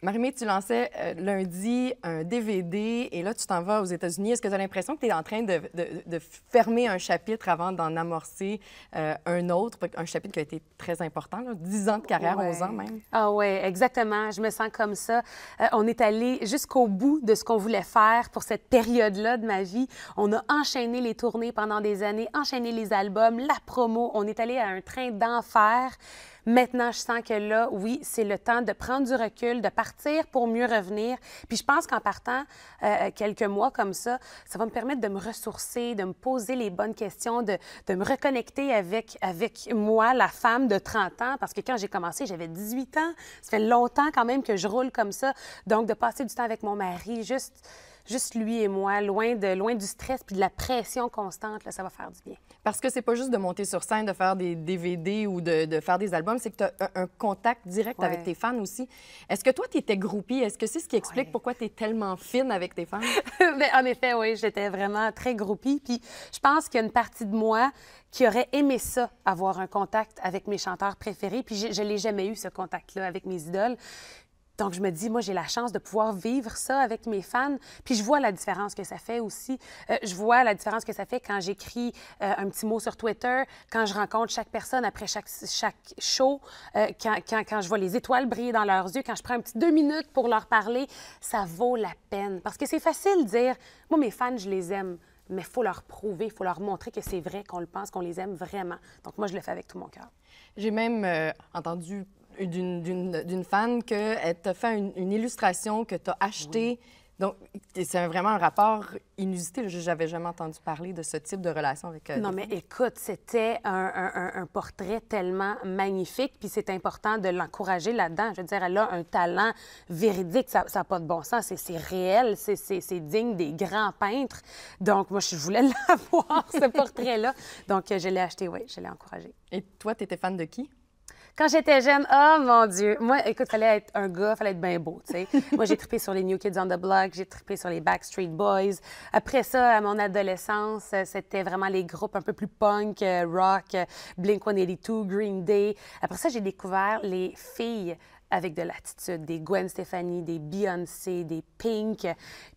Marimé, tu lançais euh, lundi un DVD et là, tu t'en vas aux États-Unis. Est-ce que tu as l'impression que tu es en train de, fermer un chapitre avant d'en amorcer euh, un autre, un chapitre qui a été très important, là, 10 ans de carrière, 11 ans même? Ah oui, exactement. Je me sens comme ça. Euh, on est allé jusqu'au bout de ce qu'on voulait faire pour cette période-là de ma vie. On a enchaîné les tournées pendant des années, enchaîné les albums, la promo. On est allé à un train d'enfer. Maintenant, je sens que là, oui, c'est le temps de prendre du recul, de partir pour mieux revenir. Puis je pense qu'en partant euh, quelques mois comme ça, ça va me permettre de me ressourcer, de me poser les bonnes questions, de, me reconnecter avec, avec moi, la femme de 30 ans, parce que quand j'ai commencé, j'avais 18 ans. Ça fait longtemps quand même que je roule comme ça. Donc, de passer du temps avec mon mari, juste juste lui et moi, loin, de, loin du stress puis de la pression constante, là, ça va faire du bien. Parce que c'est pas juste de monter sur scène, de faire des DVD ou de, faire des albums, c'est que tu as un, contact direct avec tes fans aussi. Est-ce que toi, tu étais groupie? Est-ce que c'est ce qui explique pourquoi tu es tellement fine avec tes fans? mais ben, en effet, oui, j'étais vraiment très groupie. Puis je pense qu'il y a une partie de moi qui aurait aimé ça, avoir un contact avec mes chanteurs préférés. Puis je, je l'ai jamais eu, ce contact-là, avec mes idoles. Donc, je me dis, moi, j'ai la chance de pouvoir vivre ça avec mes fans. Puis, je vois la différence que ça fait aussi. Euh, je vois la différence que ça fait quand j'écris euh, un petit mot sur Twitter, quand je rencontre chaque personne après chaque, chaque show, euh, quand, quand, quand, je vois les étoiles briller dans leurs yeux, quand je prends un petit deux minutes pour leur parler, ça vaut la peine. Parce que c'est facile de dire, moi, mes fans, je les aime. Mais il faut leur prouver, il faut leur montrer que c'est vrai, qu'on le pense, qu'on les aime vraiment. Donc, moi, je le fais avec tout mon cœur. J'ai même entendu d'une fan que t'a fait une, illustration que tu as achetée. Donc, c'est vraiment un rapport inusité. Je n'avais jamais entendu parler de ce type de relation avec... Euh, non, mais écoute, c'était un, un, un, portrait tellement magnifique, puis c'est important de l'encourager là-dedans. Je veux dire, elle a un talent véridique, ça n'a pas de bon sens, c'est réel, c'est digne des grands peintres. Donc, moi, je voulais l'avoir, ce portrait-là. Donc, je l'ai acheté, oui, je l'ai encouragé. Et toi, tu étais fan de qui? Quand j'étais jeune, oh mon Dieu. Moi, écoute, fallait être un gars, fallait être bien beau, tu sais. Moi, j'ai trippé sur les New Kids on the Block, j'ai trippé sur les Backstreet Boys. Après ça, à mon adolescence, euh, c'était vraiment les groupes un peu plus punk, euh, rock, euh, Blink-182, Green Day. Après ça, j'ai découvert les filles avec de l'attitude, des Gwen Stefani, des Beyoncé, des Pink.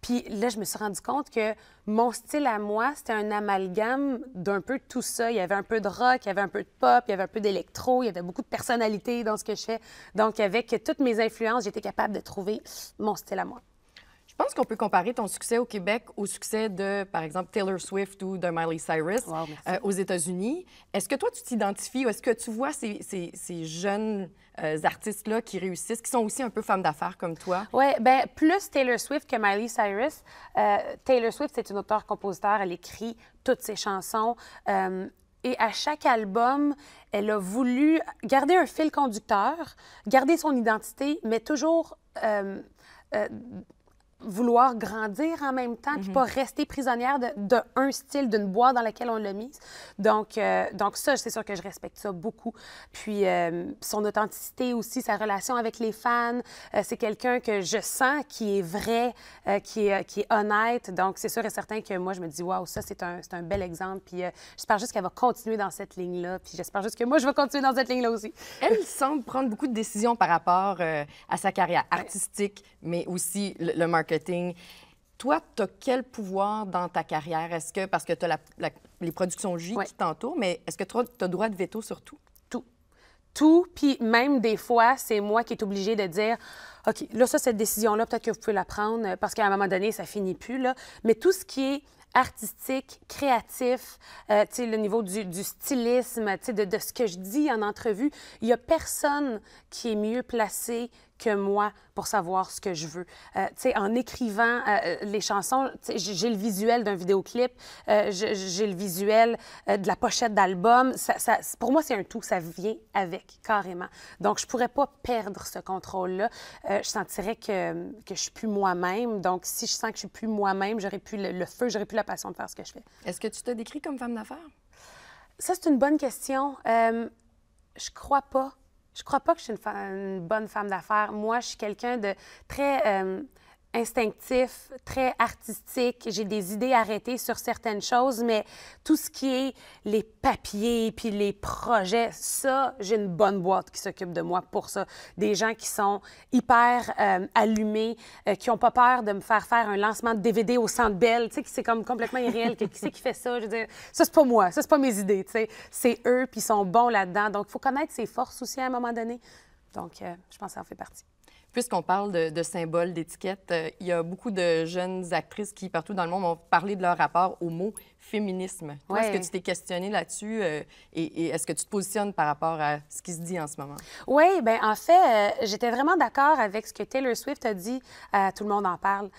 Puis là, je me suis rendu compte que mon style à moi, c'était un amalgame d'un peu tout ça. Il y avait un peu de rock, il y avait un peu de pop, il y avait un peu d'électro, il y avait beaucoup de personnalité dans ce que je fais. Donc, avec toutes mes influences, j'étais capable de trouver mon style à moi pense qu'on peut comparer ton succès au Québec au succès de, par exemple, Taylor Swift ou de Miley Cyrus euh, aux États-Unis? Est-ce que toi, tu t'identifies ou est-ce que tu vois ces, ces, ces jeunes euh, artistes-là qui réussissent, qui sont aussi un peu femmes d'affaires comme toi? Oui, bien, plus Taylor Swift que Miley Cyrus. Euh, Taylor Swift, c'est une auteure-compositeur. Elle écrit toutes ses chansons. Et à chaque album, elle a voulu garder un fil conducteur, garder son identité, mais toujours vouloir grandir en même temps, mm puis mhm. pas rester prisonnière d'un de, un style, d'une boîte dans laquelle on l'a mise. Donc, euh, donc ça, c'est sûr que je respecte ça beaucoup. Puis euh, son authenticité aussi, sa relation avec les fans, euh, c'est quelqu'un que je sens qui est vrai, qui, est, qui est honnête. Donc, c'est sûr et certain que moi, je me dis, waouh, ça, c'est un, un, bel exemple. Puis j'espère juste qu'elle va continuer dans cette ligne-là. Puis j'espère juste que moi, je vais continuer dans cette ligne-là aussi. Elle semble prendre beaucoup de décisions par rapport à sa carrière artistique, mais aussi le, le marketing toi, tu as quel pouvoir dans ta carrière? Est-ce que, parce que tu as les productions J qui t'entourent, mais est-ce que tu as, droit de veto sur tout? Tout. Tout, puis même des fois, c'est moi qui est obligée de dire OK, là, ça, cette décision-là, peut-être que vous pouvez la prendre euh, parce qu'à un moment donné, ça finit plus, là. Mais tout ce qui est artistique, créatif, euh, le niveau du, du stylisme, de ce que je dis en entrevue. Il n'y a personne qui est mieux placé que moi pour savoir ce que je veux. Euh, tu sais, en écrivant euh, euh, les chansons, j'ai le visuel d'un vidéoclip, j'ai le visuel de la pochette d'album. pour moi, c'est un tout, ça vient avec, carrément. Donc, je pourrais pas perdre ce contrôle-là. je sentirais que, que je suis plus moi-même. Donc, si je sens que je suis plus moi-même, j'aurais plus le, feu, j'aurais plus la passion de faire ce que je fais. Est-ce que tu te décris comme femme d'affaires? Ça, c'est une bonne question. je crois pas. Je crois pas que je suis une, bonne femme d'affaires. Moi, je suis quelqu'un de très. Euh, instinctif, très artistique. J'ai des idées arrêtées sur certaines choses, mais tout ce qui est les papiers puis les projets, ça, j'ai une bonne boîte qui s'occupe de moi pour ça. Des gens qui sont hyper euh, allumés, euh, qui n'ont pas peur de me faire faire un lancement de DVD au Centre Bell, tu sais, c'est comme complètement irréel. qui c'est qui fait ça? Je veux dire, ça, c'est pas moi, ça, c'est pas mes idées, tu sais. C'est eux, puis ils sont bons là-dedans. Donc, il faut connaître ses forces aussi à un moment donné. Donc, euh, je pense que ça en fait partie. Puisqu'on parle de, symboles, d'étiquettes, euh, il y a beaucoup de jeunes actrices qui, partout dans le monde, ont parlé de leur rapport au mot féminisme. Est-ce que tu t'es questionnée là-dessus euh, et, est-ce que tu te positionnes par rapport à ce qui se dit en ce moment? Oui, bien, en fait, euh, j'étais vraiment d'accord avec ce que Taylor Swift a dit. tout le monde en parle.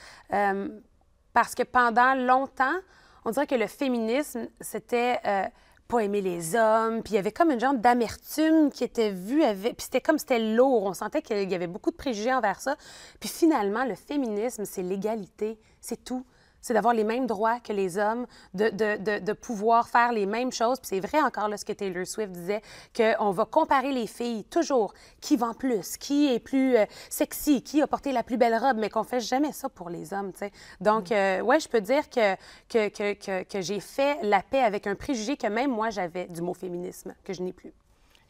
parce que pendant longtemps, on dirait que le féminisme, c'était aimer les hommes, puis il y avait comme une genre d'amertume qui était vue avec... Puis c'était comme, c'était lourd, on sentait qu'il y avait beaucoup de préjugés envers ça. Puis finalement, le féminisme, c'est l'égalité, c'est tout c'est d'avoir les mêmes droits que les hommes, de, pouvoir faire les mêmes choses. Puis c'est vrai encore là, ce que Taylor Swift disait, qu'on va comparer les filles toujours. Qui vend plus? Qui est plus euh, sexy? Qui a porté la plus belle robe? Mais qu'on fait jamais ça pour les hommes, tu sais. Donc, oui, mm. euh, ouais, je peux dire que, que, que j'ai fait la paix avec un préjugé que même moi j'avais du mot féminisme, que je n'ai plus.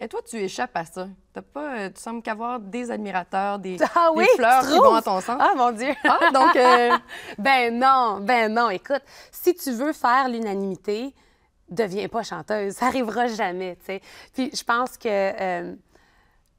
Et toi, tu échappes à ça. T'as pas, euh, tu sembles qu'avoir des admirateurs, des, ah fleurs qui vont à ton sens. Ah mon Dieu. Ah, donc. Euh, ben non, ben non. Écoute, si tu veux faire l'unanimité, deviens pas chanteuse. Ça arrivera jamais. sais. Puis je pense que euh,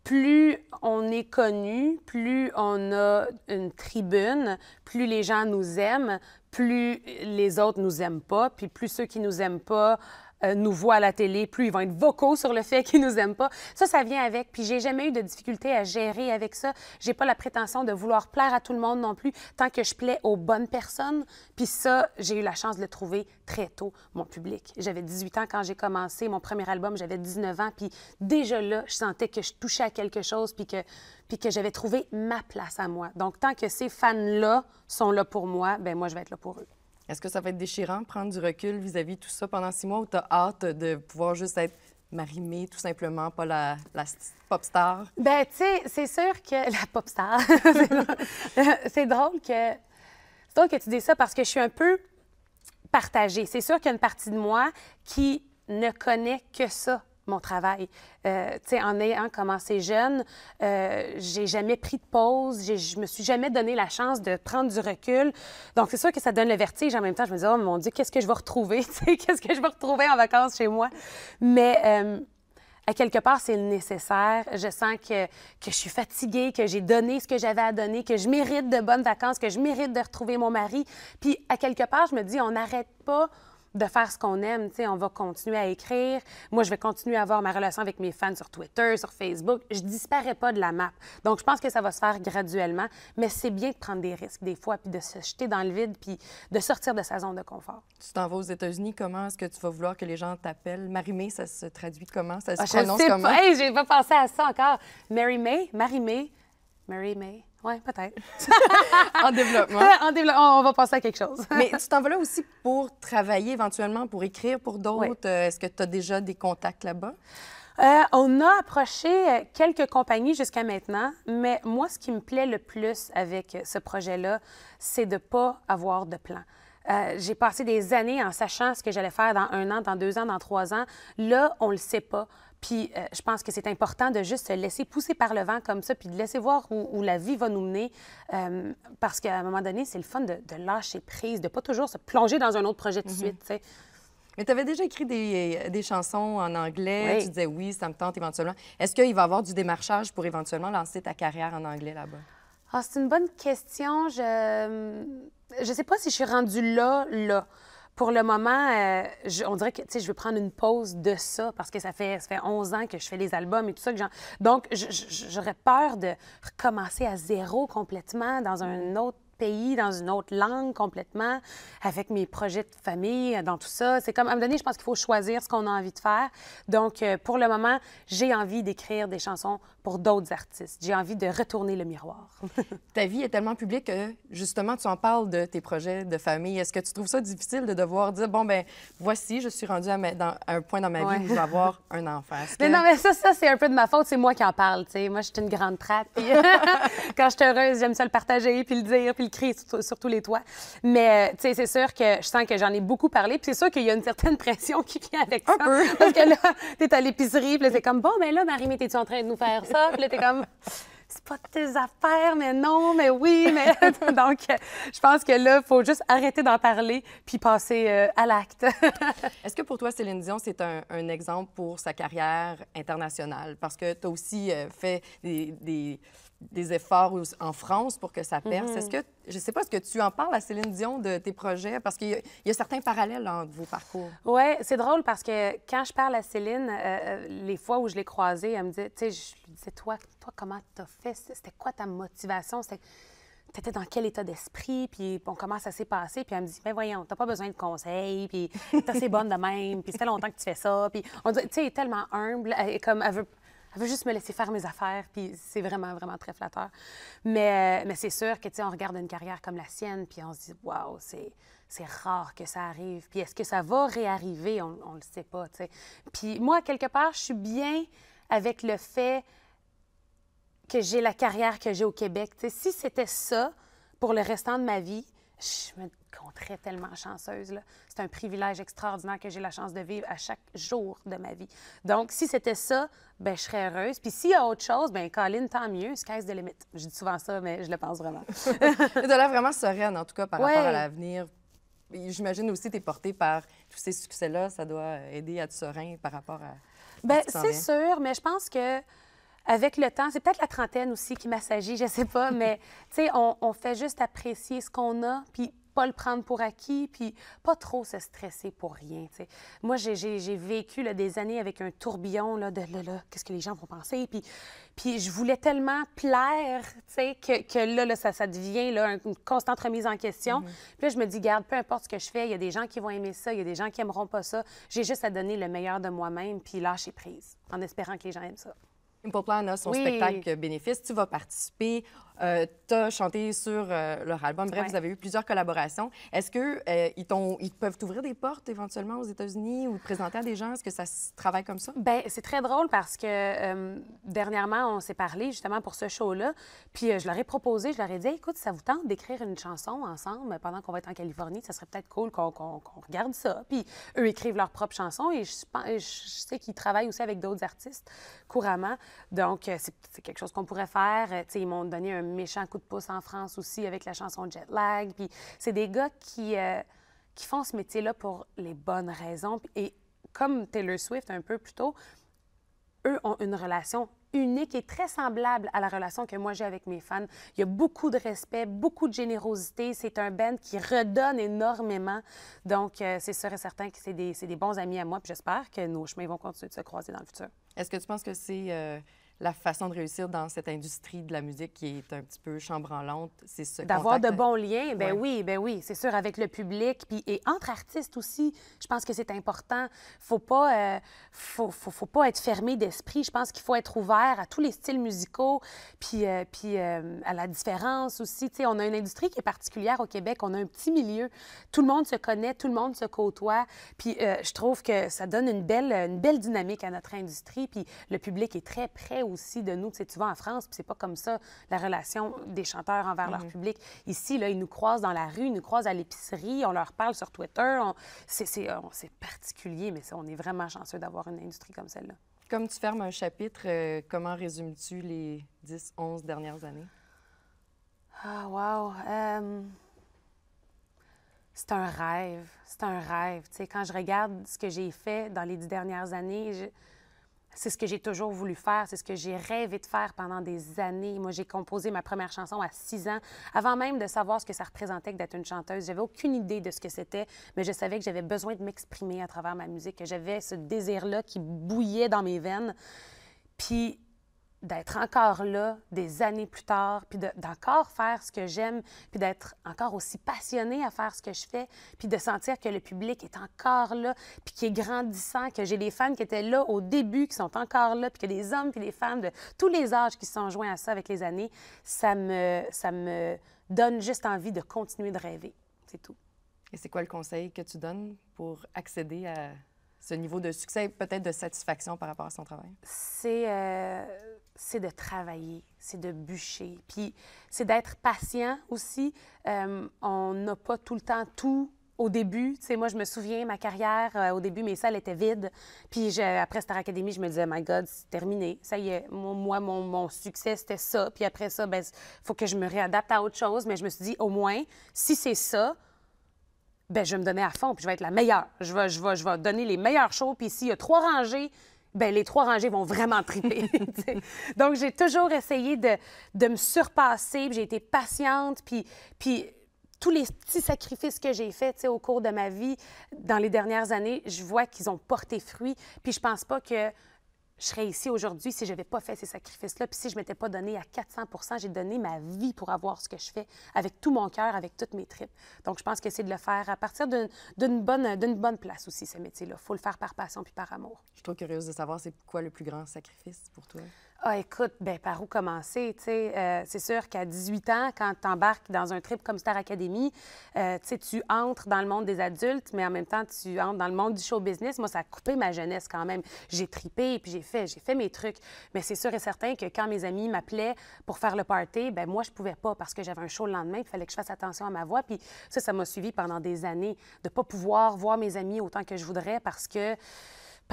plus on est connu, plus on a une tribune, plus les gens nous aiment, plus les autres nous aiment pas, puis plus ceux qui nous aiment pas euh, nous voient à la télé, plus ils vont être vocaux sur le fait qu'ils nous aiment pas. Ça, ça vient avec. Puis j'ai jamais eu de difficulté à gérer avec ça. J'ai pas la prétention de vouloir plaire à tout le monde non plus, tant que je plais aux bonnes personnes. Puis ça, j'ai eu la chance de le trouver très tôt, mon public. J'avais 18 ans quand j'ai commencé mon premier album, j'avais 19 ans. Puis déjà là, je sentais que je touchais à quelque chose, puis que, puis que j'avais trouvé ma place à moi. Donc tant que ces fans-là sont là pour moi, ben moi, je vais être là pour eux. Est-ce que ça va être déchirant, prendre du recul vis-à-vis de tout ça pendant six mois ou as hâte de pouvoir juste être marie tout simplement, pas la, pop star? Ben tu sais, c'est sûr que. La pop star. Euh, c'est drôle que. C'est drôle que tu dis ça parce que je suis un peu partagée. C'est sûr qu'il y a une partie de moi qui ne connaît que ça mon travail. Euh, en ayant commencé jeune, euh, j'ai jamais pris de pause, je me suis jamais donné la chance de prendre du recul. Donc, c'est sûr que ça donne le vertige. En même temps, je me dis, oh mon Dieu, qu'est-ce que je vais retrouver? qu'est-ce que je vais retrouver en vacances chez moi? Mais. Euh, à quelque part, c'est nécessaire. Je sens que, que je suis fatiguée, que j'ai donné ce que j'avais à donner, que je mérite de bonnes vacances, que je mérite de retrouver mon mari. Puis, à quelque part, je me dis, on n'arrête pas, de faire ce qu'on aime. sais, on va continuer à écrire. Moi, je vais continuer à avoir ma relation avec mes fans sur Twitter, sur Facebook. Je disparais pas de la map. Donc, je pense que ça va se faire graduellement. Mais c'est bien de prendre des risques des fois, puis de se jeter dans le vide, puis de sortir de sa zone de confort. Tu t'en vas aux États-Unis. Comment est-ce que tu vas vouloir que les gens t'appellent? Marie-May, ça se traduit comment? Ça se ah, prononce je sais comment? Pas. j'ai pas pensé à ça encore. Mary May, Marie-May, Mary May. Oui, peut-être. en développement. en développement, on va passer à quelque chose. Mais tu t'en vas là aussi pour travailler éventuellement, pour écrire pour d'autres. Euh, est-ce que tu as déjà des contacts là-bas? Euh, on a approché euh, quelques compagnies jusqu'à maintenant, mais moi, ce qui me plaît le plus avec ce projet-là, c'est de ne pas avoir de plan. j'ai passé des années en sachant ce que j'allais faire dans un an, dans deux ans, dans trois ans. Là, on le sait pas. Puis euh, je pense que c'est important de juste se laisser pousser par le vent comme ça, puis de laisser voir où, la vie va nous mener. Euh, parce qu'à un moment donné, c'est le fun de, lâcher prise, de pas toujours se plonger dans un autre projet de mhm. suite. Mais tu avais déjà écrit des, euh, des chansons en anglais. Tu disais oui, ça me tente éventuellement. Est-ce qu'il va y avoir du démarchage pour éventuellement lancer ta carrière en anglais là-bas? Ah, c'est une bonne question. Je ne sais pas si je suis rendue là, là pour le moment, euh, on dirait que je vais prendre une pause de ça parce que ça fait, ça fait 11 ans que je fais les albums et tout ça. Donc, j'aurais peur de recommencer à zéro complètement dans un mm. autre dans une autre langue complètement, avec mes projets de famille, euh, dans tout ça. C'est comme, à un moment donné, je pense qu'il faut choisir ce qu'on a envie de faire. Donc, euh, pour le moment, j'ai envie d'écrire des chansons pour d'autres artistes. J'ai envie de retourner le miroir. Ta vie est tellement publique que, justement, tu en parles de tes projets de famille. Est-ce que tu trouves ça difficile de devoir dire, bon, ben voici, je suis rendue à, un point dans ma vie où je vais avoir un enfant? Mais non, mais ça, ça c'est un peu de ma faute. C'est moi qui en parle, tu sais. Moi, je suis une grande trappe. Quand je suis heureuse, j'aime ça le partager, puis le dire, puis le sur, tous les toits. Mais, euh, tu sais, c'est sûr que je sens que j'en ai beaucoup parlé. Puis c'est sûr qu'il y a une certaine pression qui vient avec ça. Un peu. Parce que là, t'es à l'épicerie, puis c'est comme, bon, mais ben là, Marie, était tu en train de nous faire ça? Puis là, t'es comme c'est pas tes affaires, mais non, mais oui, mais donc euh, je pense que là, il faut juste arrêter d'en parler puis passer euh, à l'acte. Est-ce que pour toi, Céline Dion, c'est un, exemple pour sa carrière internationale? Parce que tu as aussi fait des, efforts en France pour que ça perce. Mm-hmm. Est-ce que je ne sais pas, ce que tu en parles à Céline Dion de tes projets? Parce qu'il y, a certains parallèles entre vos parcours. Oui, c'est drôle parce que quand je parle à Céline, euh, euh, les fois où je l'ai croisée, elle me dit, tu sais, je lui disais, toi, toi comment t'as fait? C'était quoi ta motivation? T'étais dans quel état d'esprit? Puis bon, comment ça s'est passé? Puis elle me dit, mais ben, voyons, t'as pas besoin de conseils, puis t'es assez bonne de même, puis ça fait longtemps que tu fais ça. Puis on dit, tu sais, tellement humble, comme elle veut elle veut juste me laisser faire mes affaires, puis c'est vraiment, vraiment très flatteur. Mais, euh, mais c'est sûr que, tu sais, on regarde une carrière comme la sienne, puis on se dit, waouh, c'est c'est rare que ça arrive. Puis est-ce que ça va réarriver? On ne le sait pas, tu sais. Puis moi, quelque part, je suis bien avec le fait que j'ai la carrière que j'ai au Québec. sais, si c'était ça pour le restant de ma vie, je me compterais tellement chanceuse. C'est un privilège extraordinaire que j'ai la chance de vivre à chaque jour de ma vie. Donc, si c'était ça, ben, je serais heureuse. Puis s'il y a autre chose, ben, Colin, tant mieux, sky's the limit. Je dis souvent ça, mais je le pense vraiment. tu l'air vraiment sereine, en tout cas, par rapport à l'avenir. J'imagine aussi que tu es portée par tous ces succès-là. Ça doit aider à être serein par rapport à. Bien, c'est sûr, mais je pense que avec le temps, c'est peut-être la trentaine aussi qui m'assagit, je sais pas, mais tu sais, on, fait juste apprécier ce qu'on a, puis pas le prendre pour acquis, puis pas trop se stresser pour rien. Moi, j'ai vécu des années avec un tourbillon là, de là, qu'est-ce que les gens vont penser, puis, puis je voulais tellement plaire que, que là, ça, ça, devient là, une constante remise en question. Mm-hmm. Puis là, je me dis, garde, peu importe ce que je fais, il y a des gens qui vont aimer ça, il y a des gens qui aimeront pas ça. J'ai juste à donner le meilleur de moi-même, puis lâcher prise, en espérant que les gens aiment ça. Impoplan a son spectacle bénéfice. Tu vas participer. Euh, t'as tu as chanté sur euh, leur album. Bref, vous avez eu plusieurs collaborations. Est-ce qu'ils euh, ils peuvent ouvrir des portes éventuellement aux États-Unis ou te présenter à des gens? Est-ce que ça se travaille comme ça? Bien, c'est très drôle parce que dernièrement, on s'est parlé justement pour ce show-là. Puis je leur ai proposé, je leur ai dit, écoute, ça vous tente d'écrire une chanson ensemble pendant qu'on va être en Californie? Ça serait peut-être cool qu'on regarde ça. Puis eux écrivent leurs propres chansons et je, je sais qu'ils travaillent aussi avec d'autres artistes couramment. Donc, c'est quelque chose qu'on pourrait faire. ils m'ont donné un méchant coup de pouce en France aussi avec la chanson Jet Lag. Puis c'est des gars qui, euh, qui font ce métier-là pour les bonnes raisons. Et comme Taylor Swift un peu plus tôt, eux ont une relation unique et très semblable à la relation que moi j'ai avec mes fans. Il y a beaucoup de respect, beaucoup de générosité. C'est un band qui redonne énormément. Donc, euh, c'est sûr et certain que c'est des, des, bons amis à moi. Puis j'espère que nos chemins vont continuer de se croiser dans le futur. Est-ce que tu penses que c'est... Euh, la façon de réussir dans cette industrie de la musique qui est un petit peu chambranlante, c'est ce D'avoir de bons liens, ben oui, ben oui, c'est sûr, avec le public, puis et entre artistes aussi, je pense que c'est important. Faut pas, euh, faut, faut, pas être fermé d'esprit. Je pense qu'il faut être ouvert à tous les styles musicaux, puis, euh, puis euh, à la différence aussi. Tu sais, on a une industrie qui est particulière au Québec. On a un petit milieu. Tout le monde se connaît, tout le monde se côtoie. Puis je trouve que ça donne une belle, une belle dynamique à notre industrie. Puis le public est très prêt aussi aussi de nous. Tu, sais, tu vas en France, puis c'est pas comme ça la relation des chanteurs envers leur mhm. public. Ici, là, ils nous croisent dans la rue, ils nous croisent à l'épicerie, on leur parle sur Twitter. On... C'est euh, particulier, mais on est vraiment chanceux d'avoir une industrie comme celle-là. Comme tu fermes un chapitre, euh, comment résumes-tu les 10, 11 dernières années? Ah, wow! Euh, c'est un rêve. C'est un rêve. Tu sais, quand je regarde ce que j'ai fait dans les dix dernières années, je c'est ce que j'ai toujours voulu faire, c'est ce que j'ai rêvé de faire pendant des années. Moi, j'ai composé ma première chanson à 6 ans, avant même de savoir ce que ça représentait d'être une chanteuse. J'avais aucune idée de ce que c'était, mais je savais que j'avais besoin de m'exprimer à travers ma musique, que j'avais ce désir-là qui bouillait dans mes veines. Puis d'être encore là des années plus tard, puis d'encore faire ce que j'aime, puis d'être encore aussi passionnée à faire ce que je fais, puis de sentir que le public est encore là, puis qui est grandissant, que j'ai des fans qui étaient là au début, qui sont encore là, puis que des hommes puis des femmes de tous les âges qui se sont joints à ça avec les années, ça me, ça me donne juste envie de continuer de rêver. C'est tout. Et c'est quoi le conseil que tu donnes pour accéder à ce niveau de succès, peut-être de satisfaction par rapport à son travail? C'est... Euh, c'est de travailler, c'est de bûcher. Puis c'est d'être patient aussi. Euh, on n'a pas tout le temps tout au début. Tu sais, moi, je me souviens, ma carrière, euh, au début, mes salles étaient vides. Puis après Star Academy, je me disais, my God, c'est terminé. Ça y est, moi, mon, succès, c'était ça. Puis après ça, il ben, faut que je me réadapte à autre chose. Mais je me suis dit, au moins, si c'est ça, ben je vais me donner à fond, puis je vais être la meilleure. Je vais, je vais, je vais donner les meilleures choses. Puis s'il y a trois rangées, ben, les trois rangées vont vraiment triper. Donc, j'ai toujours essayé de, me surpasser, j'ai été patiente, puis, puis tous les petits sacrifices que j'ai faits au cours de ma vie dans les dernières années, je vois qu'ils ont porté fruit, puis je pense pas que je serais ici aujourd'hui si je n'avais pas fait ces sacrifices-là, puis si je ne m'étais pas donné à 400 j'ai donné ma vie pour avoir ce que je fais avec tout mon cœur, avec toutes mes tripes. Donc, je pense que c'est de le faire à partir d'une bonne, bonne place aussi, ce métier-là. Il faut le faire par passion puis par amour. Je suis trop curieuse de savoir c'est quoi le plus grand sacrifice pour toi? Ah, écoute, ben, par où commencer? sais, euh, c'est sûr qu'à 18 ans, quand tu embarques dans un trip comme Star Academy, euh, tu entres dans le monde des adultes, mais en même temps, tu entres dans le monde du show business. Moi, ça a coupé ma jeunesse quand même. J'ai tripé, puis j'ai fait, j'ai fait mes trucs. Mais c'est sûr et certain que quand mes amis m'appelaient pour faire le party, ben moi, je pouvais pas parce que j'avais un show le lendemain, il fallait que je fasse attention à ma voix. Puis ça, ça m'a suivi pendant des années, de pas pouvoir voir mes amis autant que je voudrais parce que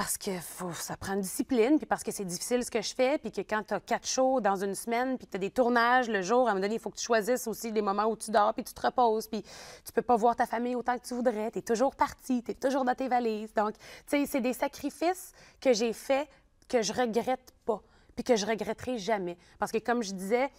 parce que faut, ça prend une discipline, puis parce que c'est difficile ce que je fais, puis que quand tu as quatre shows dans une semaine, puis que tu as des tournages le jour, à un moment donné, il faut que tu choisisses aussi les moments où tu dors, puis tu te reposes, puis tu peux pas voir ta famille autant que tu voudrais, tu es toujours parti, tu es toujours dans tes valises. Donc, tu sais, c'est des sacrifices que j'ai faits que je regrette pas, puis que je regretterai jamais. Parce que comme je disais,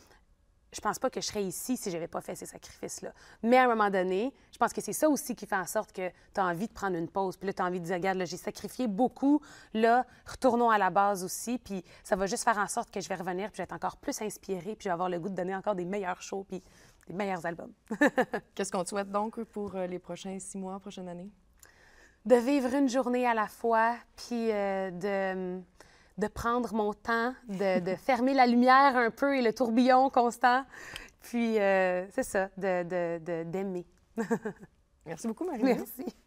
je pense pas que je serais ici si j'avais pas fait ces sacrifices-là. Mais à un moment donné, je pense que c'est ça aussi qui fait en sorte que tu as envie de prendre une pause. Puis là, tu as envie de dire, regarde, là, j'ai sacrifié beaucoup. Là, retournons à la base aussi. Puis ça va juste faire en sorte que je vais revenir, puis je vais être encore plus inspirée, puis je vais avoir le goût de donner encore des meilleurs shows, puis des meilleurs albums. Qu'est-ce qu'on te souhaite donc pour euh, les prochains six mois, prochaine année? De vivre une journée à la fois, puis euh, de hum, de prendre mon temps, de, fermer la lumière un peu et le tourbillon constant. Puis, euh, c'est ça, d'aimer. De, de, Merci beaucoup, Marie. Merci.